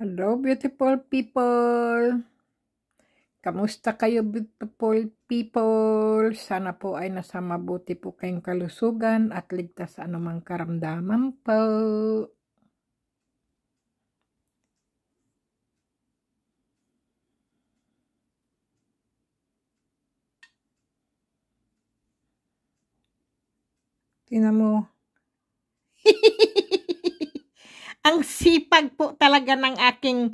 Hello, beautiful people! Kamusta kayo, beautiful people? Sana po ay nasa mabuti po kayong kalusugan at ligtas sa anumang karamdaman po. Tinan mo. Ang sipag po talaga ng aking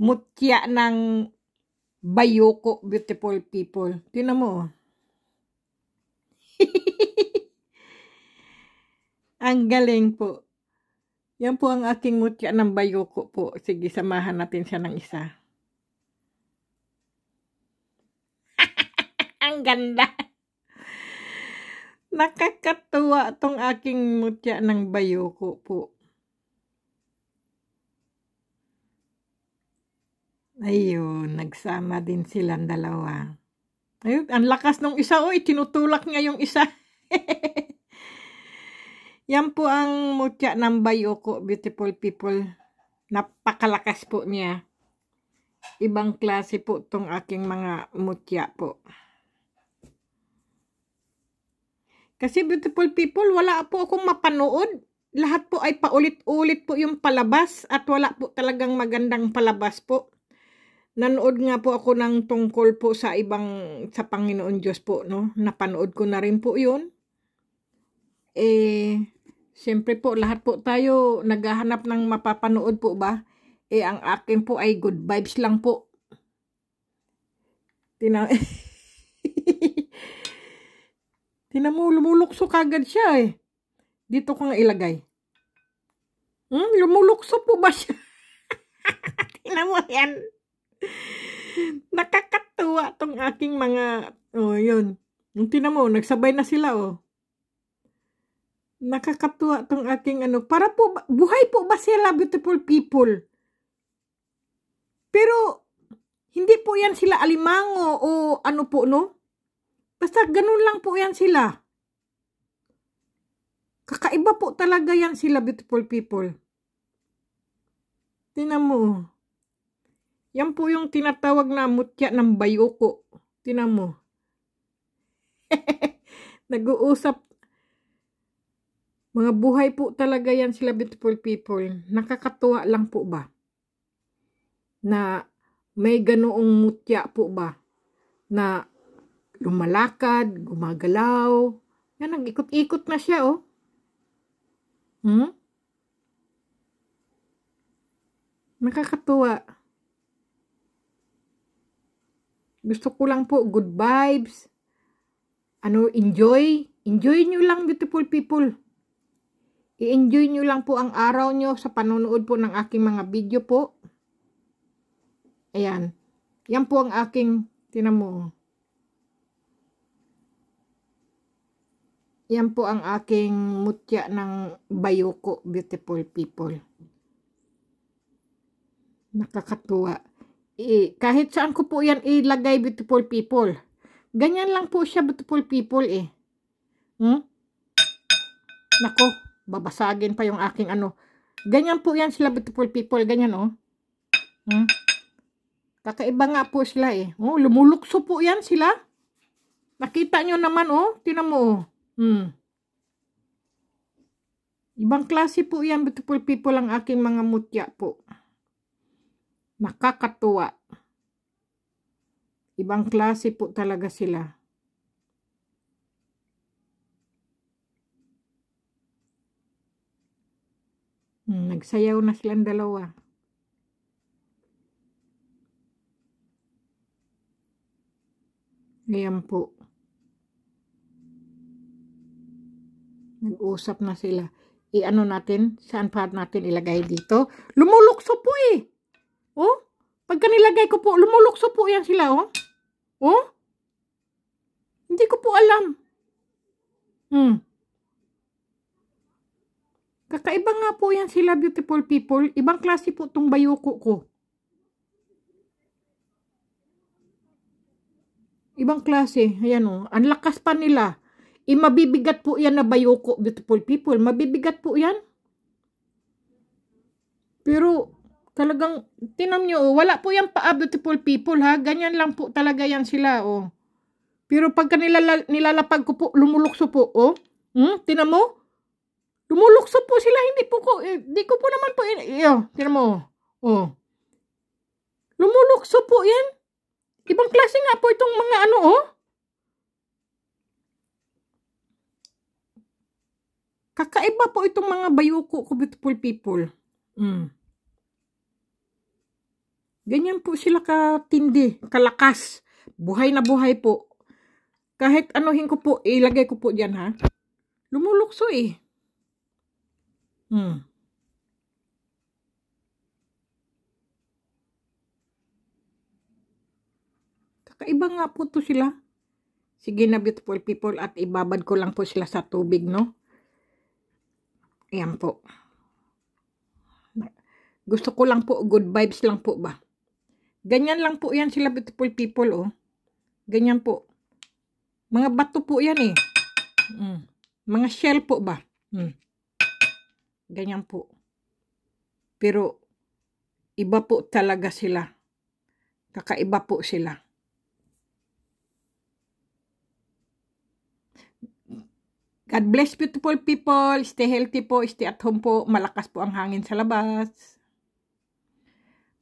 mutya ng bayoko, beautiful people. Tinan mo. Oh. ang galing po. Yan po ang aking mutya ng bayoko po. Sige, samahan natin siya ng isa. ang ganda. Nakakatuwa tong aking mutya ng bayoko po. Ayun, nagsama din silang dalawa. Ayun, ang lakas nung isa. Uy, itinutulak niya yung isa. Yan po ang mutya ng Bayoko, beautiful people. Napakalakas po niya. Ibang klase po tong aking mga mutya po. Kasi beautiful people, wala po akong mapanood. Lahat po ay paulit-ulit po yung palabas at wala po talagang magandang palabas po nanood nga po ako ng tungkol po sa ibang sa Panginoon Diyos po no napanood ko na rin po yun eh siyempre po lahat po tayo naghahanap ng mapapanood po ba eh ang akin po ay good vibes lang po Tina Tinamulumulukso kagad siya eh. Dito ko nga ilagay. Hmm, lumulukso po ba siya? Tinamo yan. Nakakatuwa tong aking mga, oh yun, yung tinan mo, nagsabay na sila oh. Nakakatuwa tong aking ano, para po, buhay po ba sila beautiful people? Pero, hindi po yan sila alimango o ano po no? Basta ganun lang po yan sila. Kakaiba po talaga yan sila beautiful people. Tinan mo oh. Yan po yung tinatawag na mutya ng bayoko. Tinan mo. Nag-uusap. Mga buhay po talaga yan sila beautiful people. Nakakatuwa lang po ba? Na may ganoong mutya po ba? Na lumalakad, gumagalaw. Yan, nag-ikot-ikot na siya, oh. Hmm? Nakakatuwa. Nakakatuwa. Gusto ko lang po good vibes. Ano, enjoy. Enjoy nyo lang beautiful people. I-enjoy nyo lang po ang araw nyo sa panonood po ng aking mga video po. Ayan. Yan po ang aking, tinan mo. Oh. Yan po ang aking mutya ng Bayoko Beautiful People. Nakakatuwa eh, kahit saan ko po yan ilagay beautiful people. Ganyan lang po siya beautiful people eh. Hmm? Nako, babasagin pa yung aking ano. Ganyan po yan sila beautiful people. Ganyan oh. Hmm? Kakaiba nga po sila eh. Oh, lumulukso po yan sila. Nakita nyo naman oh. Tinan mo oh. Hmm. Ibang klase po yan, beautiful people, ang aking mga mutya po nakakatuwa. Ibang klase po talaga sila. Hmm, nagsayaw na silang dalawa. Ayan po. Nag-usap na sila. I-ano natin? Saan pa natin ilagay dito? Lumulukso po eh! Oh, pagka nilagay ko po, lumulukso po yan sila, oh. Oh? Hindi ko po alam. Hmm. Kakaiba nga po yan sila, beautiful people. Ibang klase po itong bayoko ko. Ibang klase. Ayan o. Oh. Ang lakas pa nila. E, mabibigat po yan na bayoko, beautiful people. Mabibigat po yan. Pero, Talagang, tinam nyo, oh, wala po yung pa-beautiful ah, people ha. Ganyan lang po talaga yan sila, oh. Pero pagka nilala, nilalapag ko po, lumulukso po, oh. Hmm? Tinan mo? Lumulukso po sila, hindi po ko, hindi eh, ko po naman po, eh, oh, tinan mo, oh. oh. Lumulukso po yan. Ibang klase nga po itong mga ano, oh. Kakaiba po itong mga bayuko ko beautiful people. Mm. Ganyan po sila katindi, kalakas. Buhay na buhay po. Kahit anuhin ko po, ilagay ko po dyan ha. Lumulukso eh. Hmm. Kakaiba nga po to sila. Sige na beautiful people at ibabad ko lang po sila sa tubig no. Ayan po. Gusto ko lang po, good vibes lang po ba? Ganyan lang po yan sila beautiful people, oh. Ganyan po. Mga bato po yan, eh. Mm. Mga shell po ba? Mm. Ganyan po. Pero, iba po talaga sila. Kakaiba po sila. God bless beautiful people. Stay healthy po. Stay at home po. Malakas po ang hangin sa labas.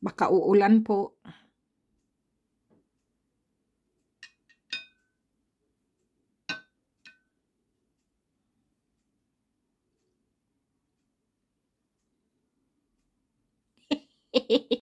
Baka uulan po.